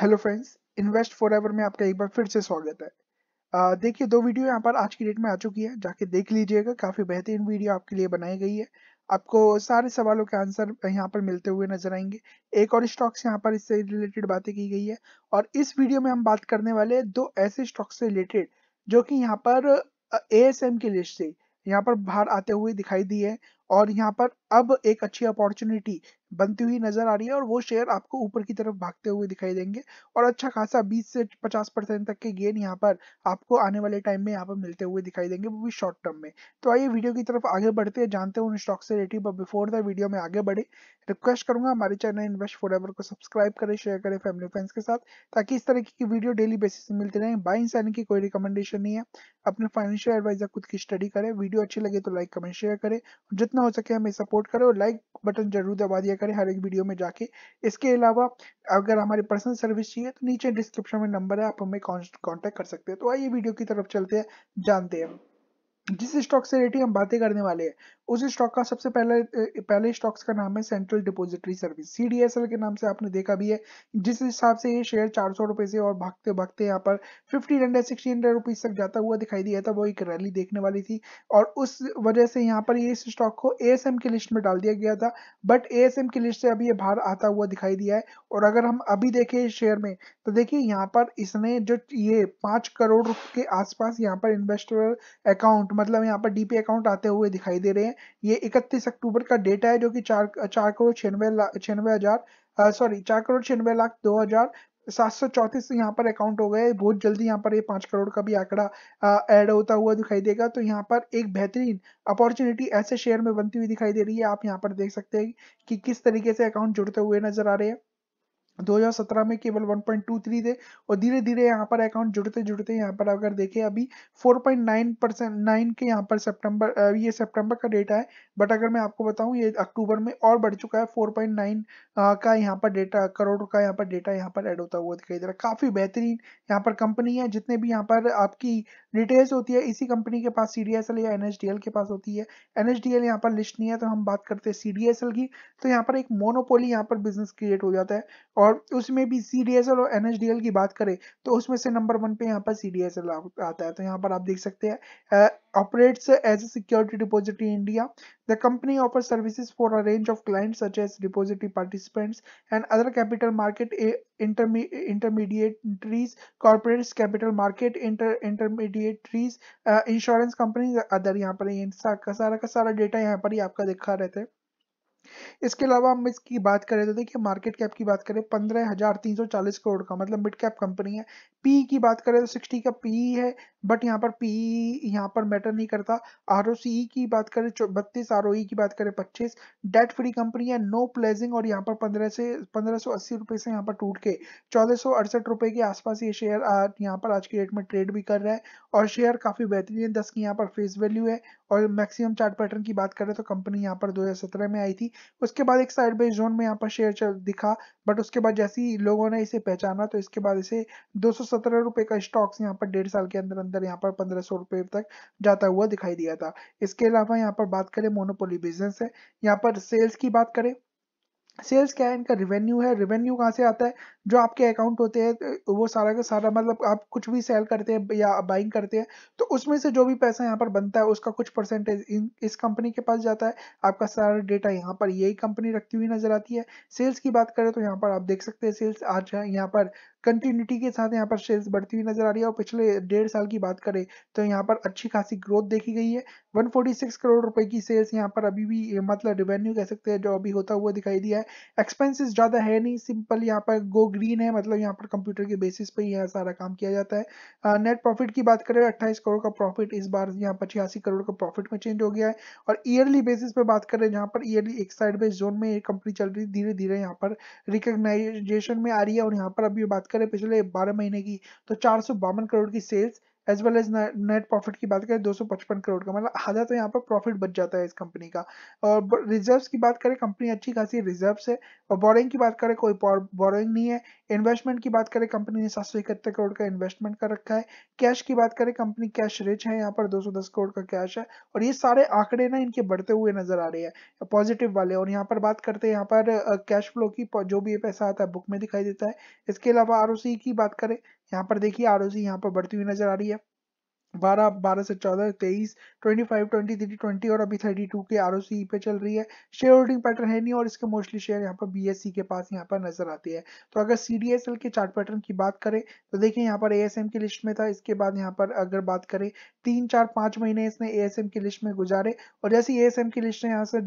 hello friends invest for ever में आपका एक बार फिर से स्वागत है देखिए दो वीडियो यहाँ पर आज की डेट में आ चुकी है जाके देख लीजिएगा काफ़ी बेहतरीन वीडियो आपके लिए बनाई गई है आपको सारे सवालों के आंसर यहाँ पर मिलते हुए नजर आएंगे एक और स्टॉक्स यहाँ पर इससे रिलेटेड बातें की गई है और इस वीडियो में हम बात करने वाले दो ऐसे स्टॉक्स से रिलेटेड जो कि यहाँ पर ए की लिस्ट से यहाँ पर बाहर आते हुए दिखाई दी है और यहाँ पर अब एक अच्छी अपॉर्चुनिटी बनती हुई नजर आ रही है और वो शेयर आपको ऊपर की तरफ भागते हुए दिखाई देंगे और अच्छा खासा 20 से 50 परसेंट तक के गेन यहाँ पर आपको आने वाले टाइम में यहाँ पर मिलते हुए दिखाई देंगे वो भी शॉर्ट टर्म में तो आइए वीडियो की तरफ आगे बढ़ते हैं जानते हैं उन स्टॉक से रेटिव बिफोर द वीडियो में आगे बढ़े रिक्वेस्ट करूंगा हमारे चैनल इन्वेस्ट फॉर को सब्सक्राइब करें शेयर करें फैमिली फ्रेंड्स के साथ ताकि इस तरीके की वीडियो डेली बेसिस में मिलती रहे बाइंग इंसान की कोई रिकमेंडेशन नहीं है अपने फाइनेंशियल एडवाइजर खुद की स्टडी करें वीडियो अच्छी लगे तो लाइक कमेंट शेयर करें जो जितना हो सके हमें सपोर्ट करें और लाइक बटन जरूर दबा दिया करें हर एक वीडियो में जाके इसके अलावा अगर हमारी पर्सनल सर्विस चाहिए तो नीचे डिस्क्रिप्शन में नंबर है आप हमें कॉन्टेक्ट कर सकते हैं तो आइए वीडियो की तरफ चलते हैं जानते हैं जिस स्टॉक से रिलेटेड हम बातें करने वाले हैं उस स्टॉक का सबसे पहले पहले स्टॉक्स का नाम है सेंट्रल डिपॉजिटरी सर्विस एल के नाम से आपने देखा भी है जिस हिसाब से ये शेयर चार सौ रुपए से और भागते भागते यहाँ पर fifty hundred sixty hundred rupees तक जाता हुआ दिखाई दिया था वो एक रैली देखने वाली थी और उस वजह से यहाँ पर इस स्टॉक को ए की लिस्ट में डाल दिया गया था बट ए की लिस्ट से अभी ये बाहर आता हुआ दिखाई दिया है और अगर हम अभी देखें इस शेयर में तो देखिए यहाँ पर इसने जो ये पांच करोड़ के आसपास यहाँ पर इन्वेस्टर अकाउंट अकाउंट मतलब यहाँ पर डीपी अकाउंट आते हुए दिखाई दे रहे हैं ये 31 अक्टूबर का डेटा है जो कि चार चार करोड़ छियानवे छियानवे हजार सॉरी चार करोड़ छियानवे लाख दो हजार सात सौ चौंतीस यहाँ पर अकाउंट हो गए बहुत जल्दी यहाँ पर ये पांच करोड़ का भी आंकड़ा ऐड होता हुआ दिखाई देगा तो यहाँ पर एक बेहतरीन अपॉर्चुनिटी ऐसे शेयर में बनती हुई दिखाई दे रही है आप यहाँ पर देख सकते हैं कि किस तरीके से अकाउंट जुड़ते हुए नजर आ रहे हैं 2017 में केवल 1.23 थे और धीरे धीरे यहाँ पर अकाउंट जुड़ते जुड़ते यहाँ पर अगर देखें अभी 4.9 परसेंट नाइन के यहाँ पर सितंबर ये सितंबर का डेटा है बट अगर मैं आपको बताऊँ ये अक्टूबर में और बढ़ चुका है 4.9 का यहाँ पर डेटा करोड़ का यहाँ पर डेटा यहाँ पर ऐड होता हुआ दिखाई दे रहा है काफ़ी बेहतरीन यहाँ पर कंपनी है जितने भी यहाँ पर आपकी डिटेल्स होती है इसी कंपनी के पास सी या एन के पास होती है एन एच यहाँ पर लिस्ट नहीं है तो हम बात करते हैं सी की तो यहाँ पर एक मोनोपोली यहाँ पर बिजनेस क्रिएट हो जाता है और और उसमें भी CDSL और NHDL की बात करें तो उसमें से नंबर वन पे यहाँ पर CDSL आता है तो यहाँ पर आप देख सकते हैं operates as a security depository India the company offer services for a range of client such as depository participants and other capital market intermediaries corporate capital market intermediaries insurance company other यहाँ पर सारा का सारा data यहाँ पर ही आपका दिखा रहता है इसके अलावा हम इसकी बात करें तो देखिए मार्केट कैप की बात करें पंद्रह हजार तीन सौ चालीस करोड़ का मतलब मिड कैप कंपनी है पी की बात करें तो सिक्सटी का पी है बट यहाँ पर पी यहाँ पर मैटर नहीं करता आर ओ सी की बात करें बत्तीस आर ओ e की बात करें पच्चीस डेट फ्री कंपनी है नो प्लेजिंग और यहाँ पर पंद्रह से पंद्रह सौ अस्सी रुपये से यहाँ पर टूट के चौदह सौ अड़सठ रुपये के आसपास ये शेयर यहाँ पर आज की डेट में ट्रेड भी कर रहा है और शेयर काफ़ी बेहतरीन है दस की यहाँ पर फेस वैल्यू है और मैक्सिमम चार्ट पैटर्न की बात करें तो कंपनी यहाँ पर 2017 में आई थी उसके बाद एक साइड बाई जोन में यहाँ पर शेयर दिखा बट उसके बाद जैसे ही लोगों ने इसे पहचाना तो इसके बाद इसे दो रुपए का स्टॉक्स यहाँ पर डेढ़ साल के अंदर अंदर यहाँ पर पंद्रह सौ रुपए तक जाता हुआ दिखाई दिया था इसके अलावा यहाँ पर बात करें मोनोपोली बिजनेस है यहाँ पर सेल्स की बात करें सेल्स क्या है इनका रेवेन्यू है रेवेन्यू कहाँ से आता है जो आपके अकाउंट होते हैं तो वो सारा का सारा मतलब आप कुछ भी सेल करते हैं या बाइंग करते हैं तो उसमें से जो भी पैसा यहाँ पर बनता है उसका कुछ परसेंटेज इन इस कंपनी के पास जाता है आपका सारा डेटा यहाँ पर यही कंपनी रखती हुई नजर आती है सेल्स की बात करें तो यहाँ पर आप देख सकते हैं सेल्स आज यहाँ पर कंटिन्यूटी के साथ यहाँ पर सेल्स बढ़ती हुई नजर आ रही है और पिछले डेढ़ साल की बात करें तो यहाँ पर अच्छी खासी ग्रोथ देखी गई है 146 करोड़ रुपए की सेल्स यहाँ पर अभी भी मतलब रिवेन्यू कह सकते हैं जो अभी होता हुआ दिखाई दिया है एक्सपेंसेस ज़्यादा है नहीं सिंपल यहाँ पर गो ग्रीन है मतलब यहाँ पर कंप्यूटर के बेसिस पे यह सारा काम किया जाता है नेट प्रॉफिट की बात करें अट्ठाईस करोड़ का प्रॉफिट इस बार यहाँ पर छियासी करोड़ का प्रॉफिट में चेंज हो गया है और ईयरली बेसिस पे बात करें जहाँ पर ईयरली एक साइड बेस जोन में कंपनी चल रही धीरे धीरे यहाँ पर रिकोगनाइजेशन में आ रही है और यहाँ पर अभी बात करें पिछले बारह महीने की तो चार करोड़ की sales as well as net profit की बात करें दो सौ पचपन करोड़ का मतलब आधा तो यहाँ पर प्रॉफिट बच जाता है इस कंपनी का और रिजर्व्स की बात करें कंपनी अच्छी खासी रिजर्व्स है और बोरिंग की बात करें कोई बोरिंग नहीं है इन्वेस्टमेंट की बात करें कंपनी ने सात सौ इकहत्तर करोड़ का इन्वेस्टमेंट कर रखा है कैश की बात करें कंपनी कैश रिच है यहाँ पर दो सौ दस करोड़ का कैश है और ये सारे आंकड़े ना इनके बढ़ते हुए नजर आ रहे हैं पॉजिटिव वाले और यहाँ पर बात करते हैं यहाँ पर कैश फ्लो की जो भी पैसा आता है बुक में दिखाई देता है इसके अलावा आर की बात करें यहाँ पर देखिए आर यहाँ पर बढ़ती हुई नजर आ रही है बारह बारह से चौदह तेईस twenty five twenty three twenty और अभी थर्टी टू के आर पे चल रही है शेयर होल्डिंग पैटर्न है नहीं और इसके मोस्टली शेयर यहाँ पर बीएससी के पास यहाँ पर नजर आते हैं तो अगर एल के चार्ट पैटर्न की बात करें तो देखिए यहाँ पर एम की लिस्ट में था इसके बाद यहाँ पर अगर बात करें तीन चार पाँच महीने इसने एम की लिस्ट में गुजारे और जैसे एम की लिस्ट ने यहाँ से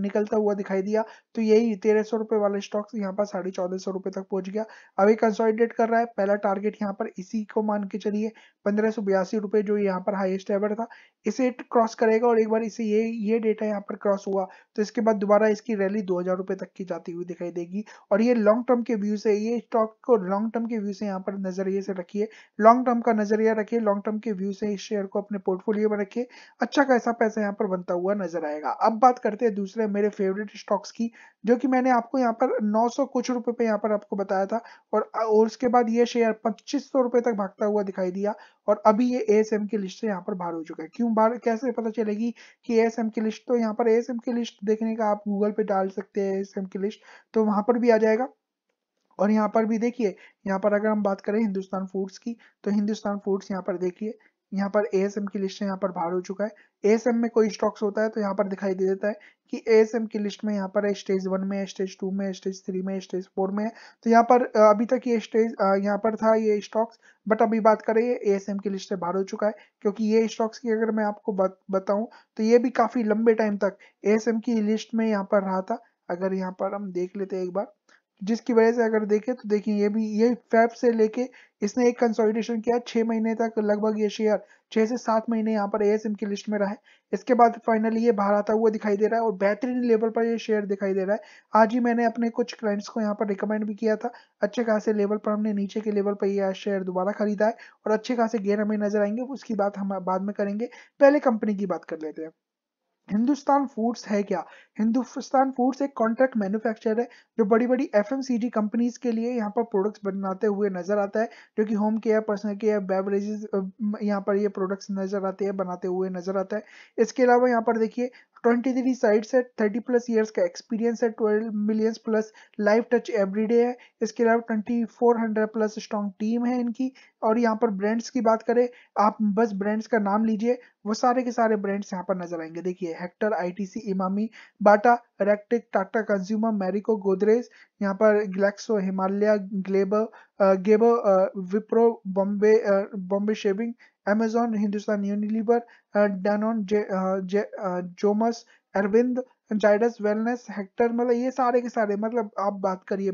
निकलता हुआ दिखाई दिया तो यही तेरह सौ रुपये वाला स्टॉक्स यहाँ पर साढ़े चौदह सौ रुपये तक पहुंच गया अभी कंसोलिडेट कर रहा है पहला टारगेट यहाँ पर इसी को मान के चलिए पंद्रह सौ बयासी पे जो यहाँ पर हाईएस्ट एवर था इसे क्रॉस करेगा और एक बार इसे ये ये डेटा यहाँ पर क्रॉस हुआ तो इसके बाद दोबारा इसकी रैली दो हजार रुपए तक की जाती हुई दिखाई देगी और ये लॉन्ग टर्म के व्यू से ये स्टॉक को लॉन्ग टर्म के व्यू से यहाँ पर नजरिए से रखिए लॉन्ग टर्म का नजरिया रखिए लॉन्ग टर्म के व्यू से इस शेयर को अपने पोर्टफोलियो में रखिए अच्छा खासा पैसा यहाँ पर बनता हुआ नजर आएगा अब बात करते हैं दूसरे मेरे फेवरेट स्टॉक्स की जो कि मैंने आपको यहाँ पर 900 कुछ रुपए पे यहाँ पर आपको बताया था और, और उसके बाद ये शेयर पच्चीस सौ रुपए तक भागता हुआ दिखाई दिया और अभी ये एएसएम की लिस्ट से तो यहाँ पर बाहर हो चुका है क्यों बाहर कैसे पता चलेगी कि एएसएम की लिस्ट तो यहाँ पर एएसएम की लिस्ट देखने का आप गूगल पे डाल सकते हैं एएसएम की लिस्ट तो वहां पर भी आ जाएगा और यहाँ पर भी देखिए यहाँ पर अगर हम बात करें हिंदुस्तान फूड्स की तो हिंदुस्तान फूड्स यहाँ पर देखिए यहाँ पर ए की लिस्ट यहाँ पर बाहर हो चुका है ए में कोई स्टॉक्स होता है तो यहाँ पर दिखाई दे देता है कि एएसएम की लिस्ट में यहाँ पर स्टेज वन में स्टेज टू में स्टेज थ्री में स्टेज फोर में है तो यहाँ पर अभी तक ये स्टेज यहाँ पर था ये स्टॉक्स बट अभी बात करें ये ए की लिस्ट से बाहर हो चुका है क्योंकि ये स्टॉक्स की अगर मैं आपको बताऊं बताऊँ तो ये भी काफ़ी लंबे टाइम तक ए की लिस्ट में यहाँ पर रहा था अगर यहाँ पर हम देख लेते हैं एक बार जिसकी वजह से अगर देखें तो देखिए ये भी ये फैब से लेके इसने एक कंसोलिडेशन किया छः महीने तक लगभग ये शेयर छः से सात महीने यहाँ पर ए की लिस्ट में रहा है इसके बाद फाइनली ये बाहर आता हुआ दिखाई दे रहा है और बेहतरीन लेवल पर ये शेयर दिखाई दे रहा है आज ही मैंने अपने कुछ क्लाइंट्स को यहाँ पर रिकमेंड भी किया था अच्छे खासे लेवल पर हमने नीचे के लेवल पर यह शेयर दोबारा खरीदा है और अच्छे खासे गेन हमें नजर आएंगे उसकी बात हम बाद में करेंगे पहले कंपनी की बात कर लेते हैं हिंदुस्तान फूड्स है क्या हिंदुस्तान फूड्स एक कॉन्ट्रैक्ट मैन्युफैक्चरर है जो बड़ी बड़ी एफ कंपनीज के लिए यहाँ पर प्रोडक्ट्स बनाते हुए नजर आता है जो कि home care personal care beverages यहाँ पर ये प्रोडक्ट्स नजर आते हैं बनाते हुए नजर आता है इसके अलावा यहाँ पर देखिए ट्वेंटी थ्री साइट्स है थर्टी प्लस ईयर्स का एक्सपीरियंस है twelve millions plus live touch everyday है इसके अलावा twenty four hundred plus strong team है इनकी और यहाँ पर ब्रांड्स की बात करें आप बस ब्रांड्स का नाम लीजिए वो सारे के सारे ब्रांड्स यहाँ पर नजर आएंगे देखिए Hector ITC Emami Bata Reckitt Tata consumer Marico Godrej यहाँ पर ग्लैक्सो हिमालय ग्लेबर Gabor Wipro Bombay Bombay shaving Amazon Hindustan Unilever J जोमस अरविंद जायडस वेलनेस हेक्टर मतलब ये सारे के सारे मतलब आप बात करिए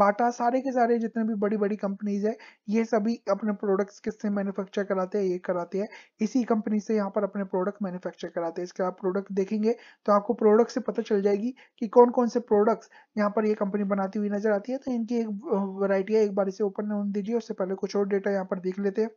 बाटा सारे के सारे जितने भी बड़ी बड़ी कंपनीज है ये सभी अपने प्रोडक्ट्स किससे मैन्युफैक्चर कराते हैं ये कराते हैं इसी कंपनी से यहाँ पर अपने प्रोडक्ट मैन्युफैक्चर कराते हैं इसके आप प्रोडक्ट देखेंगे तो आपको प्रोडक्ट से पता चल जाएगी कि कौन कौन से प्रोडक्ट्स यहाँ पर ये कंपनी बनाती हुई नजर आती है तो इनकी एक वैरायटी है एक बार इसे ओपन दीजिए उससे पहले कुछ और डेटा यहाँ पर देख लेते हैं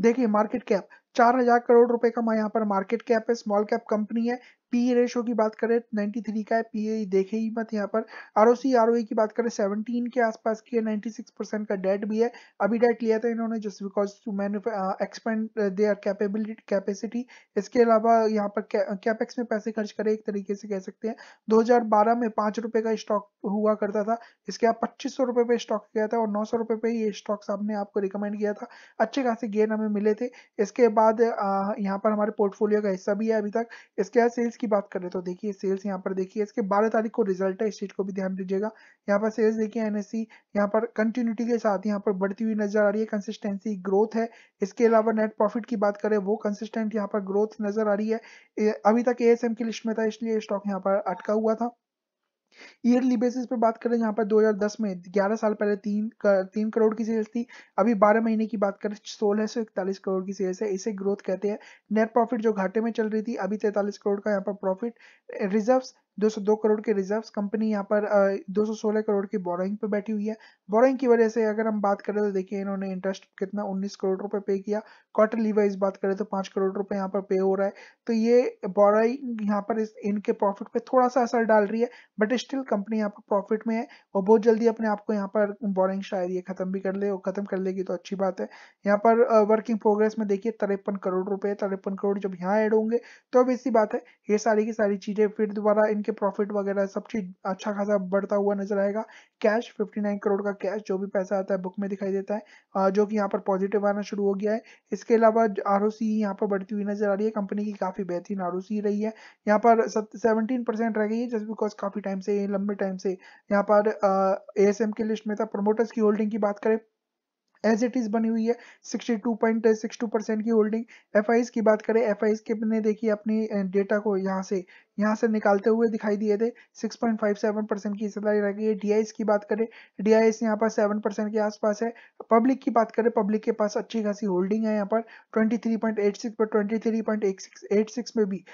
देखिए मार्केट कैप चार हजार करोड़ रुपए का यहाँ पर मार्केट कैप है स्मॉल कैप कंपनी है पी रेशो की बात करें 93 का है पी ए देखे ही मत यहाँ पर R O C R O की बात करें 17 के आसपास की है 96 परसेंट का डेट भी है अभी डेट लिया था इन्होंने just because to expand our capability capacity इसके अलावा यहाँ पर कैपेक्स में पैसे खर्च करें एक तरीके से कह सकते हैं 2012 में पाँच रुपये का स्टॉक हुआ करता था इसके बाद पच्चीस सौ रुपये पे स्टॉक किया था और नौ सौ रुपये पे ये स्टॉक सामने आपको रिकमेंड किया था अच्छे खासे गेन हमें मिले थे इसके बाद uh, यहाँ पर हमारे पोर्टफोलियो का हिस्सा भी है अभी तक इसके बाद सेल्स की बात करें तो देखिए सेल्स यहाँ पर देखिए इसके 12 तारीख को रिजल्ट है इस चीज को भी ध्यान दीजिएगा यहाँ पर सेल्स देखिए एनएससी e, यहाँ पर कंटिन्यूटी के साथ यहाँ पर बढ़ती हुई नजर आ रही है कंसिस्टेंसी ग्रोथ है इसके अलावा नेट प्रॉफिट की बात करें वो कंसिस्टेंट यहाँ पर ग्रोथ नजर आ रही है अभी तक एम की लिस्ट में था इसलिए स्टॉक यहाँ पर अटका हुआ था ईयरली बेसिस पे बात करें यहाँ पर 2010 में 11 साल पहले तीन कर, तीन करोड़ की सेल्स थी अभी 12 महीने की बात करें सोलह सौ इकतालीस करोड़ की सेल्स है इसे ग्रोथ कहते हैं नेट प्रॉफिट जो घाटे में चल रही थी अभी तैतालीस करोड़ का यहाँ पर प्रॉफिट रिजर्व 202 करोड़ के रिजर्व्स कंपनी यहाँ पर दो सौ सोलह करोड़ की बोरोइंग पे बैठी हुई है बोरोइंग की वजह से अगर हम बात करें तो देखिए इन्होंने इंटरेस्ट कितना 19 करोड़ रुपए पे किया क्वार्टरली वाइज बात करें तो 5 करोड़ रुपए यहाँ पर पे हो रहा है तो ये बोरोइंग यहाँ पर इनके प्रॉफिट पे थोड़ा सा असर डाल रही है बट स्टिल कंपनी यहाँ पर प्रॉफिट में है और बहुत जल्दी अपने आप को यहाँ पर बोरोइंग शायद ये खत्म भी कर ले और खत्म कर लेगी तो अच्छी बात है यहाँ पर वर्किंग प्रोग्रेस में देखिए तिरपन करोड़ रुपए तिरपन करोड़ जब यहाँ एड होंगे तो अब ऐसी बात है ये सारी की सारी चीजें फिर दोबारा के प्रॉफिट वगैरह सब चीज अच्छा खासा बढ़ता हुआ नजर आएगा कैश 59 करोड़ का कैश जो भी पैसा आता है बुक में दिखाई देता है जो कि यहाँ पर पॉजिटिव आना शुरू हो गया है इसके अलावा आर ओ यहाँ पर बढ़ती हुई नजर आ रही है कंपनी की काफी बेहतरीन आर रही है यहाँ पर सेवनटीन परसेंट रह गई है जस्ट बिकॉज काफी टाइम से लंबे टाइम से यहाँ पर ए एस की लिस्ट में था प्रमोटर्स की होल्डिंग की बात करें एज इट इज बनी हुई है 62.62 परसेंट uh, की होल्डिंग एफ की बात करें एफ के ने देखिए अपनी डेटा uh, को यहाँ से यहाँ से निकालते हुए दिखाई दिए थे 6.57 परसेंट की हिस्सेदारी रह गई है डी की बात करें डी आई यहाँ पर 7 परसेंट के आसपास है पब्लिक की बात करें पब्लिक के पास अच्छी खासी होल्डिंग है यहाँ पर 23.86 पर 23.86 में भी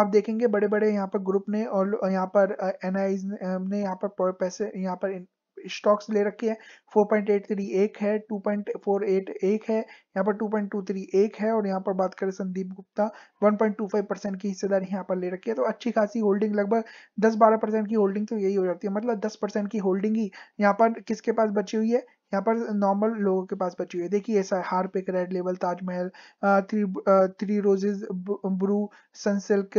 आप देखेंगे बड़े बड़े यहाँ पर ग्रुप ने और यहाँ पर एन uh, ने यहाँ पर पैसे यहाँ पर स्टॉक्स ले रखे हैं 4.83 एक है 2.48 एक है यहाँ पर 2.23 एक है और यहाँ पर बात करें संदीप गुप्ता 1.25 परसेंट की हिस्सेदारी यहाँ पर ले रखी है तो अच्छी खासी होल्डिंग लगभग 10-12 परसेंट की होल्डिंग तो यही हो जाती है मतलब 10 परसेंट की होल्डिंग ही यहाँ पर किसके पास बची हुई है यहाँ पर नॉर्मल लोगों के पास बची हुई है देखिए ऐसा हार पिक रेड लेवल Taj Mahal three three roses Bru Sunsilk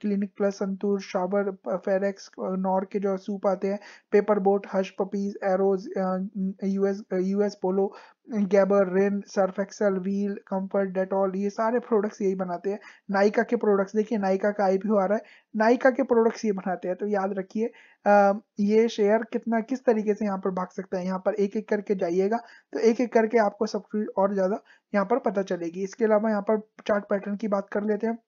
Clinic plus Santoor shower फेरेक्स नॉर के जो सूप आते हैं paper boat Hush Puppies Arrow US US Polo Gabor Rin Surf Excel Wheel Comfort Dettol ये सारे प्रोडक्ट्स यही बनाते हैं नाइका के प्रोडक्ट्स देखिए नाइका का आई आ रहा है नाइका के प्रोडक्ट्स ये बनाते हैं तो याद रखिए ये शेयर कितना किस तरीके से यहाँ पर भाग सकता है यहाँ पर एक एक करके जाइएगा तो एक एक करके आपको सब चीज और ज़्यादा यहाँ पर पता चलेगी इसके अलावा यहाँ पर चार्ट पैटर्न की बात कर लेते हैं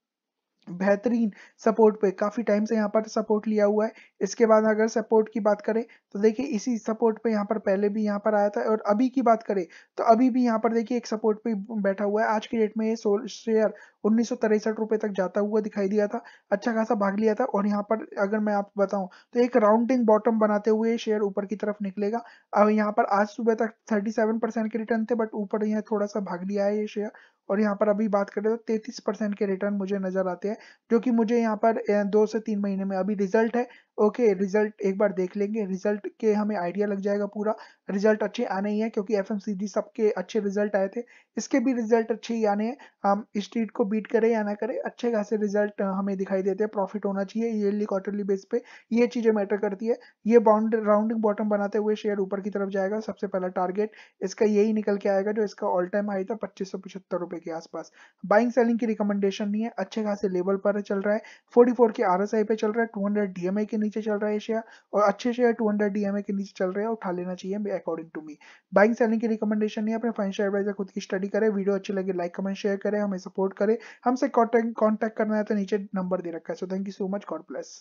बेहतरीन सपोर्ट पे काफ़ी टाइम से यहाँ पर सपोर्ट लिया हुआ है इसके बाद अगर सपोर्ट की बात करें तो देखिए इसी सपोर्ट पे यहाँ पर पहले भी यहाँ पर आया था और अभी की बात करें तो अभी भी यहाँ पर देखिए एक सपोर्ट पे बैठा हुआ है आज की डेट में ये शेयर उन्नीस रुपए तक जाता हुआ दिखाई दिया था अच्छा खासा भाग लिया था और यहाँ पर अगर मैं आपको बताऊं तो एक राउंडिंग बॉटम बनाते हुए शेयर ऊपर की तरफ निकलेगा अब यहाँ पर आज सुबह तक थर्टी परसेंट के रिटर्न थे बट ऊपर यहाँ थोड़ा सा भाग लिया है ये शेयर और यहाँ पर अभी बात करें तो तैतीस परसेंट के रिटर्न मुझे नजर आते हैं जो कि मुझे यहाँ पर दो से तीन महीने में अभी रिजल्ट है ओके रिजल्ट एक बार देख लेंगे रिजल्ट के हमें आइडिया लग जाएगा पूरा रिजल्ट अच्छे आने ही है क्योंकि एफ सबके अच्छे रिजल्ट आए थे इसके भी रिजल्ट अच्छे ही आने हैं हम को बीट करें या ना करें अच्छे खासे रिजल्ट हमें दिखाई देते हैं प्रॉफिट होना चाहिए ईयरली क्वार्टरली बेस पे ये चीज़ें मैटर करती है ये बाउंड राउंडिंग बॉटम बनाते हुए शेयर ऊपर की तरफ जाएगा सबसे पहला टारगेट इसका यही निकल के आएगा जो इसका ऑल टाइम हाई था पच्चीस सौ पचहत्तर रुपए के आसपास बाइंग सेलिंग की रिकमेंडेशन नहीं है अच्छे खासे लेवल पर चल रहा है फोर्टी के आर पे चल रहा है टू हंड्रेड के नीचे चल रहा है शेयर और अच्छे शेयर टू हंड्रेड डीएमए के नीचे चल रहे हैं उठा लेना चाहिए according to me buying selling की रिकमेंडेशन नहीं अपने फाइनेंशियल एडवाइजर खुद की स्टडी करें वीडियो अच्छी लगे लाइक कमेंट शेयर करें हमें सपोर्ट करें हमसे कॉन्टैक्ट करना है तो नीचे नंबर दे रखा है so thank you so much God bless